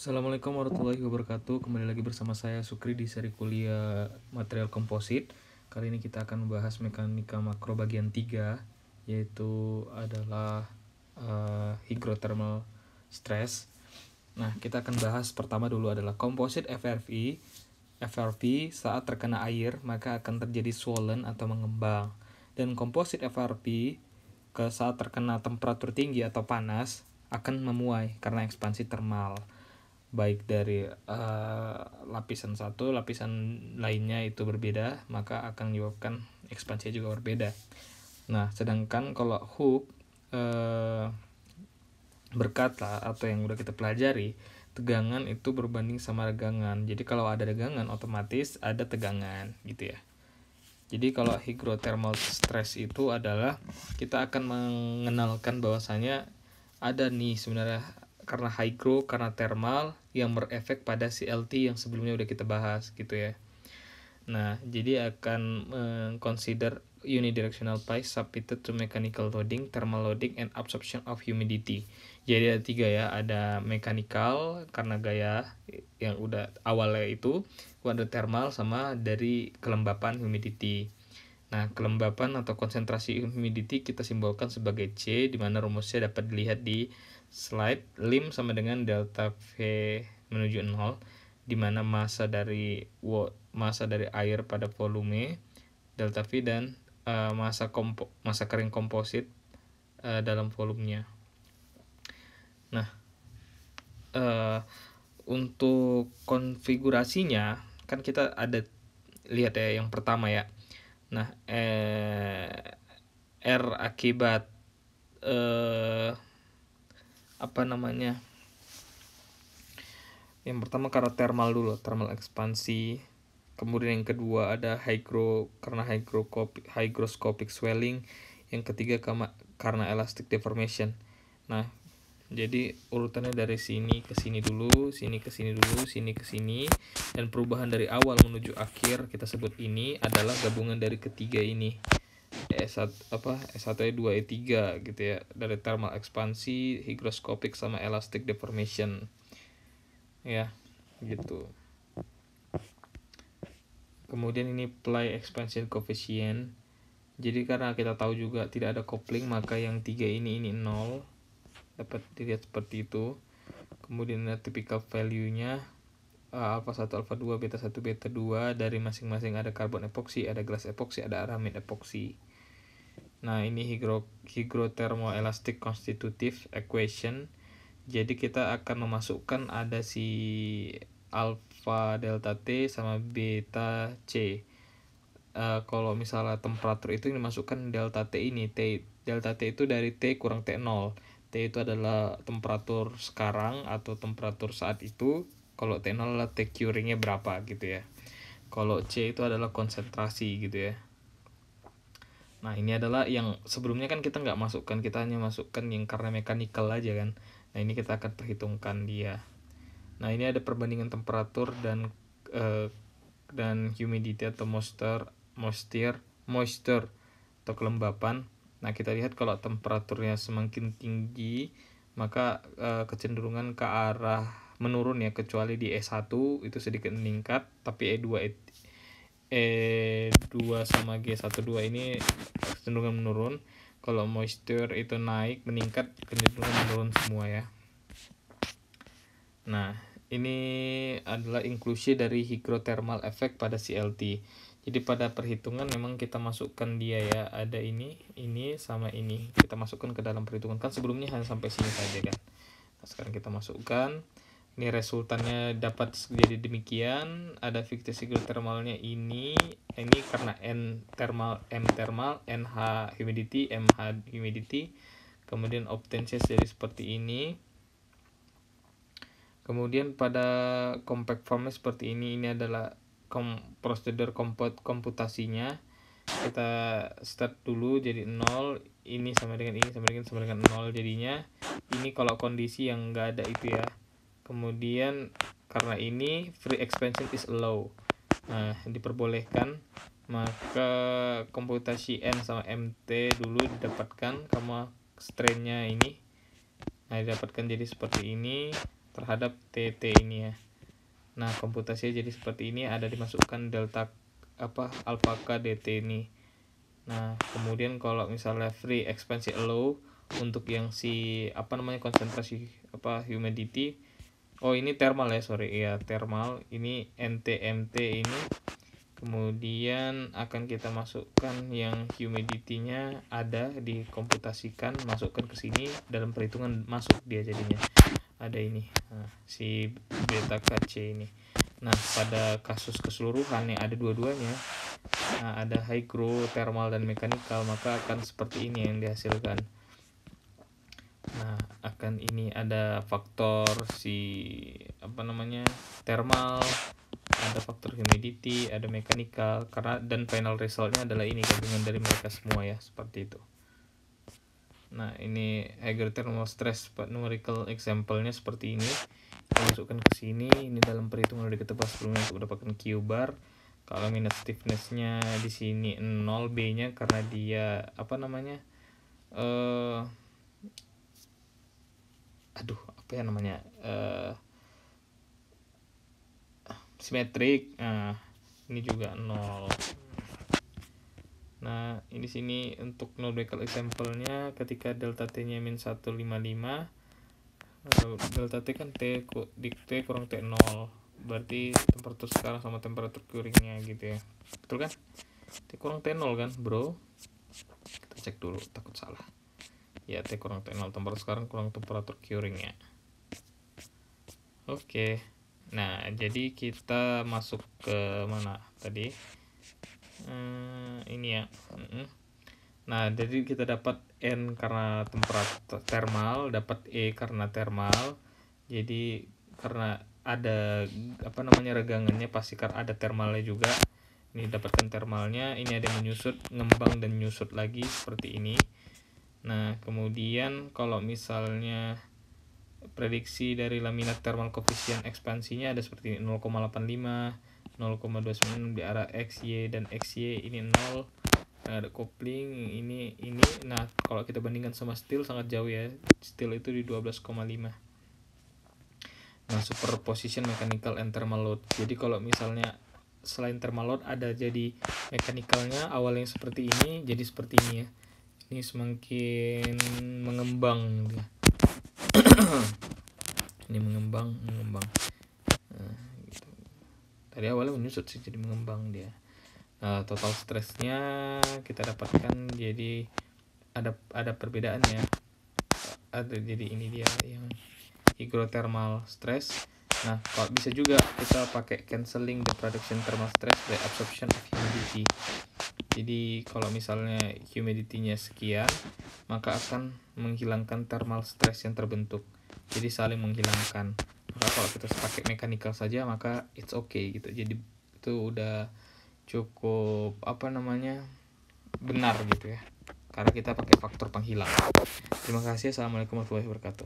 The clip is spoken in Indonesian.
Assalamualaikum warahmatullahi wabarakatuh. Kembali lagi bersama saya Sukri di seri kuliah material komposit. Kali ini kita akan membahas mekanika makro bagian 3 yaitu adalah uh, stress. Nah, kita akan bahas pertama dulu adalah komposit FRV. FRV saat terkena air maka akan terjadi swollen atau mengembang. Dan komposit frp ke saat terkena temperatur tinggi atau panas akan memuai karena ekspansi termal baik dari uh, lapisan satu lapisan lainnya itu berbeda maka akan menyebabkan ekspansi juga berbeda nah sedangkan kalau hook uh, berkata atau yang udah kita pelajari tegangan itu berbanding sama regangan jadi kalau ada regangan otomatis ada tegangan gitu ya jadi kalau hygrothermal stress itu adalah kita akan mengenalkan bahwasanya ada nih sebenarnya karena hydro, karena thermal yang berefek pada CLT yang sebelumnya udah kita bahas gitu ya. Nah, jadi akan uh, consider unidirectional pipe submitted to mechanical loading, thermal loading, and absorption of humidity. Jadi ada tiga ya, ada mechanical karena gaya yang udah awalnya itu, ada thermal sama dari kelembapan humidity. Nah, kelembapan atau konsentrasi humidity kita simbolkan sebagai C, di mana rumusnya dapat dilihat di slide lim sama dengan delta V menuju 0, di mana massa dari massa dari air pada volume delta V dan uh, massa kompo, massa kering komposit uh, dalam volumenya. Nah, uh, untuk konfigurasinya kan kita ada lihat ya yang pertama ya Nah, eh, R akibat eh, apa namanya? Yang pertama karena thermal dulu, thermal ekspansi. Kemudian yang kedua ada hygro karena hygroscopic, hygroscopic swelling. Yang ketiga karena elastic deformation. Nah, jadi urutannya dari sini ke sini dulu sini ke sini dulu sini ke sini dan perubahan dari awal menuju akhir kita sebut ini adalah gabungan dari ketiga ini e S1 apa S1 E2 E3 gitu ya dari thermal ekspansi higroscopic sama elastic deformation ya gitu kemudian ini ply expansion coefficient jadi karena kita tahu juga tidak ada coupling maka yang tiga ini ini nol dapat dilihat seperti itu kemudian ada tipikal value-nya eh, alpha 1 alpha 2 beta 1 beta 2 dari masing-masing ada karbon epoksi ada glass epoksi ada aramid epoksi nah ini hygro hygrothermoelastic constitutive equation jadi kita akan memasukkan ada si alpha delta T sama beta C uh, kalau misalnya temperatur itu dimasukkan delta T ini T delta T itu dari T kurang T0 T itu adalah temperatur sekarang atau temperatur saat itu. Kalau T0 adalah T curingnya berapa gitu ya. Kalau C itu adalah konsentrasi gitu ya. Nah ini adalah yang sebelumnya kan kita nggak masukkan, kita hanya masukkan yang karena mechanical aja kan. Nah ini kita akan perhitungkan dia. Nah ini ada perbandingan temperatur dan uh, dan humidity atau moisture, moisture, moisture atau kelembapan Nah, kita lihat kalau temperaturnya semakin tinggi, maka e, kecenderungan ke arah menurun ya kecuali di E1 itu sedikit meningkat, tapi E2 E, E2 sama G12 ini kecenderungan menurun. Kalau moisture itu naik, meningkat, kecenderungan menurun semua ya. Nah, ini adalah inklusi dari hygrothermal effect pada CLT jadi pada perhitungan memang kita masukkan dia ya ada ini ini sama ini kita masukkan ke dalam perhitungan kan sebelumnya hanya sampai sini saja kan nah, sekarang kita masukkan ini resultannya dapat jadi demikian ada fiktif thermalnya ini ini karena n thermal m thermal nh humidity mh humidity kemudian obtensias jadi seperti ini kemudian pada compact formnya seperti ini ini adalah kom prosedur komput komputasinya kita start dulu jadi nol ini sama dengan ini sama dengan sama dengan 0 jadinya ini kalau kondisi yang enggak ada itu ya kemudian karena ini free expansion is low nah diperbolehkan maka komputasi n sama mt dulu didapatkan sama strainnya ini nah didapatkan jadi seperti ini terhadap tt ini ya Nah, komputasinya jadi seperti ini ada dimasukkan delta apa alpha dt ini. Nah, kemudian kalau misalnya free expense allow untuk yang si apa namanya konsentrasi apa humidity oh ini thermal ya sorry ya thermal ini NTMT ini kemudian akan kita masukkan yang humidity-nya ada dikomputasikan masukkan ke sini dalam perhitungan masuk dia jadinya ada ini nah, si beta KC ini nah pada kasus keseluruhan nih ada dua-duanya nah, ada grow thermal dan mechanical maka akan seperti ini yang dihasilkan nah akan ini ada faktor si apa namanya thermal ada faktor humidity ada mechanical karena dan final resultnya adalah ini gabungan dari mereka semua ya seperti itu Nah, ini agar thermal stress numerical example-nya seperti ini. Kita masukkan ke sini, ini dalam perhitungan udah kita bahas sebelumnya untuk mendapatkan Q bar. Kalau minus stiffness-nya di sini 0 B-nya karena dia apa namanya? uh, aduh, apa ya namanya? uh, simetrik. Nah, ini juga 0 di sini untuk numerical example-nya ketika delta t-nya min 155 eh, delta t kan t di t kurang t 0 berarti temperatur sekarang sama temperatur curingnya gitu ya betul kan t kurang t 0 kan bro kita cek dulu takut salah ya t kurang t 0 temperatur sekarang kurang temperatur curingnya oke okay. nah jadi kita masuk ke mana tadi uh, ini ya uh -uh. nah jadi kita dapat n karena temperatur thermal dapat e karena thermal jadi karena ada apa namanya regangannya pasti karena ada thermalnya juga ini dapatkan thermalnya ini ada menyusut ngembang dan nyusut lagi seperti ini nah kemudian kalau misalnya prediksi dari laminat thermal koefisien ekspansinya ada seperti 0,85 0,29 di arah x y dan x y ini 0 nah, ada kopling ini ini nah kalau kita bandingkan sama steel sangat jauh ya steel itu di 12,5 nah superposition mechanical and thermal load jadi kalau misalnya selain thermal load ada jadi awal awalnya seperti ini jadi seperti ini ya ini semakin mengembang ini mengembang mengembang Tadi awalnya menyusut sih jadi mengembang dia. Nah, total stresnya kita dapatkan jadi ada ada ya Ada jadi ini dia yang hygrothermal stress. Nah, kalau bisa juga kita pakai canceling the production thermal stress by absorption of humidity. Jadi kalau misalnya humidity-nya sekian, maka akan menghilangkan thermal stress yang terbentuk. Jadi saling menghilangkan maka kalau kita pakai mechanical saja maka it's okay gitu jadi itu udah cukup apa namanya benar gitu ya karena kita pakai faktor penghilang terima kasih assalamualaikum warahmatullahi wabarakatuh